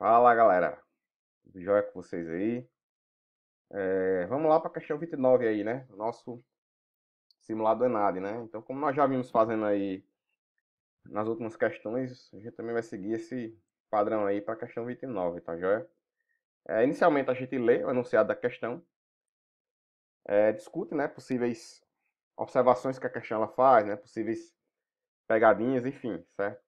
Fala galera, tudo jóia com vocês aí? É, vamos lá para a questão 29 aí, né? Nosso simulado ENAD, né? Então, como nós já vimos fazendo aí nas últimas questões, a gente também vai seguir esse padrão aí para a questão 29, tá jóia? É, inicialmente a gente lê o enunciado da questão, é, discute, né, possíveis observações que a questão ela faz, né, possíveis pegadinhas, enfim, certo?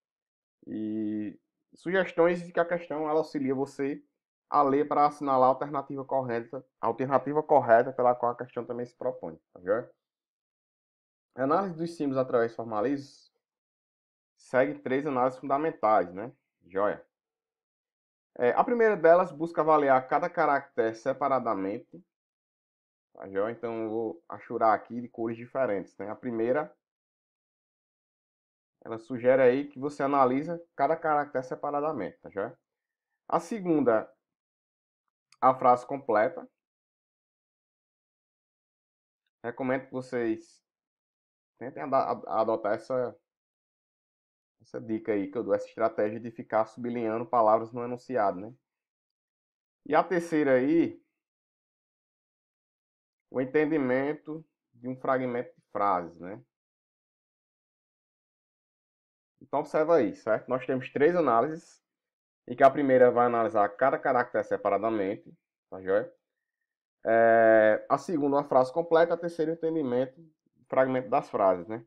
E sugestões de que a questão ela auxilia você a ler para assinalar a alternativa correta, a alternativa correta pela qual a questão também se propõe, tá A análise dos símbolos através de formalismos segue três análises fundamentais, né? Joia. É, a primeira delas busca avaliar cada caractere separadamente. Tá, Então, eu vou achurar aqui de cores diferentes. Né? A primeira ela sugere aí que você analisa cada caractere separadamente, tá já? A segunda, a frase completa. Recomendo que vocês tentem adotar essa, essa dica aí que eu dou, essa estratégia de ficar sublinhando palavras no enunciado, né? E a terceira aí, o entendimento de um fragmento de frases, né? Então observa aí, certo? Nós temos três análises, em que a primeira vai analisar cada caractere separadamente, tá joia? É, a segunda, uma frase completa, a terceira, o entendimento, fragmento das frases, né?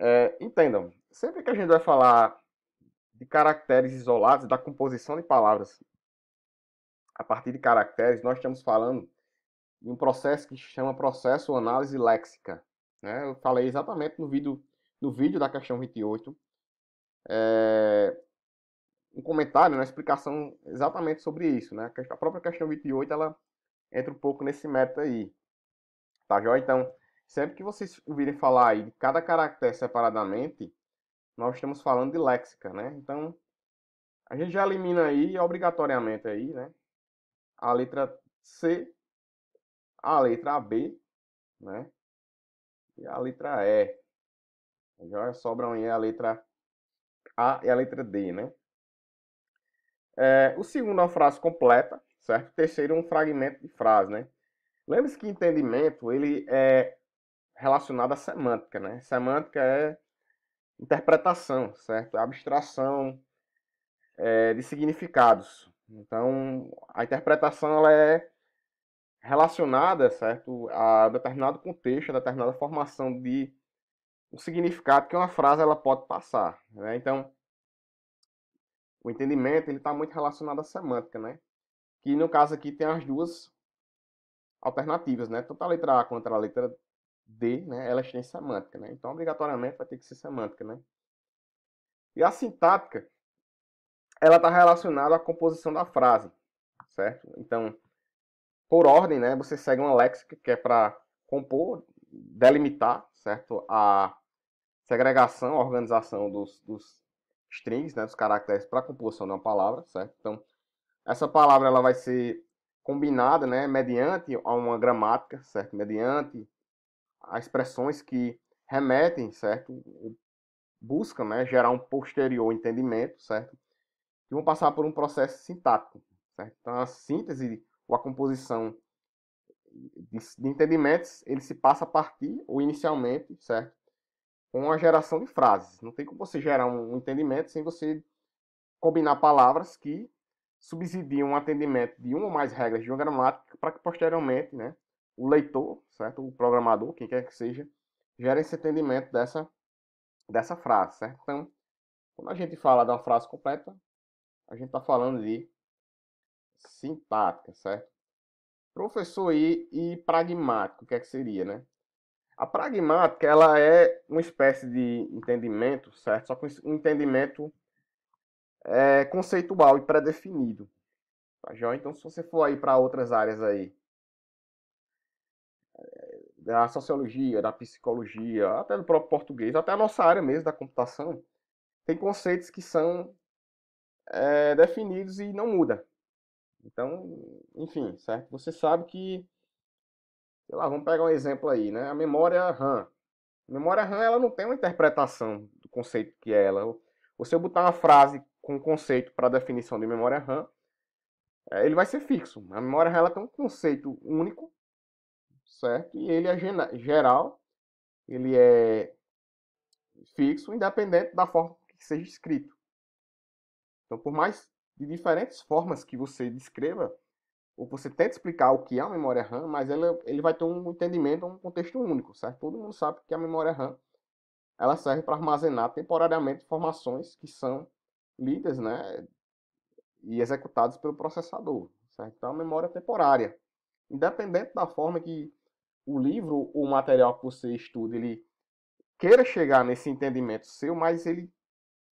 É, entendam, sempre que a gente vai falar de caracteres isolados, da composição de palavras a partir de caracteres, nós estamos falando de um processo que se chama processo análise léxica. Né? Eu falei exatamente no vídeo no vídeo da questão 28, é, eh, um comentário, uma explicação exatamente sobre isso. Né? A própria questão 28 ela entra um pouco nesse método aí. Tá joia? Então, sempre que vocês ouvirem falar aí de cada caractere separadamente, nós estamos falando de léxica, né? Então, a gente já elimina aí, obrigatoriamente aí, né? A letra C, a letra B, né? E a letra E, já sobram aí é a letra A e a letra D, né? É, o segundo é uma frase completa, certo? O terceiro é um fragmento de frase, né? Lembre-se que entendimento, ele é relacionado à semântica, né? Semântica é interpretação, certo? É abstração é, de significados. Então, a interpretação ela é relacionada, certo, a determinado contexto, a determinada formação de o significado que uma frase ela pode passar. Né? Então, o entendimento ele está muito relacionado à semântica, né? Que no caso aqui tem as duas alternativas, né? Tanto a letra A quanto a letra D, né? Elas têm semântica, né? Então, obrigatoriamente vai ter que ser semântica, né? E a sintática, ela está relacionada à composição da frase, certo? Então, por ordem, né? Você segue uma léxica que é para compor, delimitar, certo? A segregação, organização dos, dos strings, né, dos caracteres para a composição de uma palavra, certo? Então, essa palavra ela vai ser combinada, né, mediante a uma gramática, certo? Mediante a expressões que remetem, certo? Buscam, né, gerar um posterior entendimento, certo? E vão passar por um processo sintático, certo? Então, a síntese ou a composição de, de entendimentos, ele se passa a partir ou inicialmente, certo? com a geração de frases. Não tem como você gerar um entendimento sem você combinar palavras que subsidiam um atendimento de uma ou mais regras de uma gramática para que posteriormente, né, o leitor, certo, o programador, quem quer que seja, gere esse entendimento dessa dessa frase, certo? Então, quando a gente fala de uma frase completa, a gente está falando de simpática, certo? Professor e, e pragmático, o que é que seria, né? A pragmática ela é uma espécie de entendimento, certo? Só que um entendimento é, conceitual e pré-definido. Tá, já? Então, se você for aí para outras áreas aí, é, da sociologia, da psicologia, até do próprio português, até a nossa área mesmo da computação, tem conceitos que são é, definidos e não muda. Então, enfim, certo? Você sabe que sei lá, vamos pegar um exemplo aí, né? A memória RAM. A memória RAM ela não tem uma interpretação do conceito que é ela. Você se eu botar uma frase com conceito para definição de memória RAM, é, ele vai ser fixo. A memória RAM ela tem um conceito único, certo? E ele é geral, ele é fixo, independente da forma que seja escrito. Então, por mais de diferentes formas que você descreva, ou você tenta explicar o que é a memória RAM, mas ele vai ter um entendimento, um contexto único, certo? Todo mundo sabe que a memória RAM ela serve para armazenar temporariamente informações que são lidas, né, e executadas pelo processador, certo? Então, é a memória temporária, independente da forma que o livro ou o material que você estuda ele queira chegar nesse entendimento seu, mas ele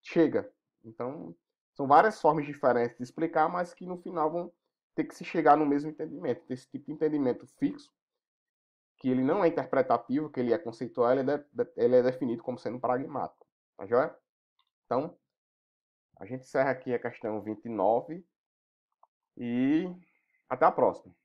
chega. Então, são várias formas diferentes de explicar, mas que no final vão ter que se chegar no mesmo entendimento, desse esse tipo de entendimento fixo, que ele não é interpretativo, que ele é conceitual, ele é, ele é definido como sendo pragmático. Tá joia? Então, a gente encerra aqui a questão 29 e até a próxima.